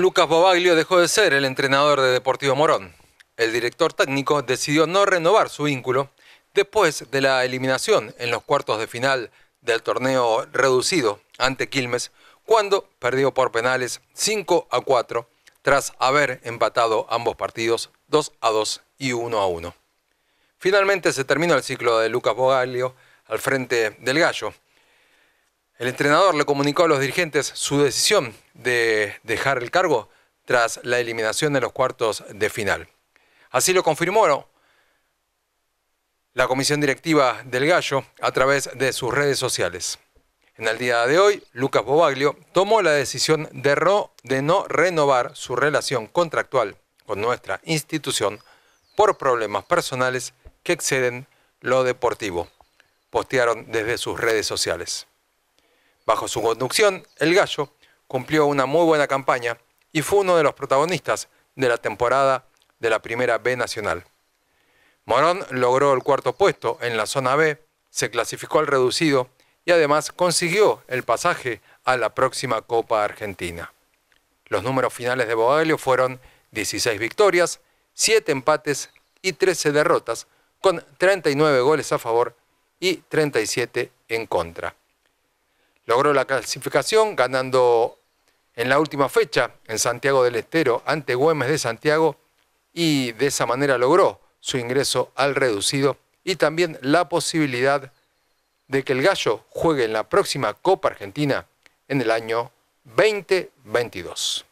Lucas Bobaglio dejó de ser el entrenador de Deportivo Morón. El director técnico decidió no renovar su vínculo después de la eliminación en los cuartos de final del torneo reducido ante Quilmes, cuando perdió por penales 5 a 4 tras haber empatado ambos partidos 2 a 2 y 1 a 1. Finalmente se terminó el ciclo de Lucas Bogaglio al frente del Gallo. El entrenador le comunicó a los dirigentes su decisión de dejar el cargo tras la eliminación de los cuartos de final. Así lo confirmó la comisión directiva del Gallo a través de sus redes sociales. En el día de hoy, Lucas Bobaglio tomó la decisión de, de no renovar su relación contractual con nuestra institución por problemas personales que exceden lo deportivo, postearon desde sus redes sociales. Bajo su conducción, el gallo cumplió una muy buena campaña y fue uno de los protagonistas de la temporada de la Primera B Nacional. Morón logró el cuarto puesto en la zona B, se clasificó al reducido y además consiguió el pasaje a la próxima Copa Argentina. Los números finales de Boaglio fueron 16 victorias, 7 empates y 13 derrotas, con 39 goles a favor y 37 en contra. Logró la clasificación ganando en la última fecha en Santiago del Estero ante Güemes de Santiago y de esa manera logró su ingreso al reducido y también la posibilidad de que el Gallo juegue en la próxima Copa Argentina en el año 2022.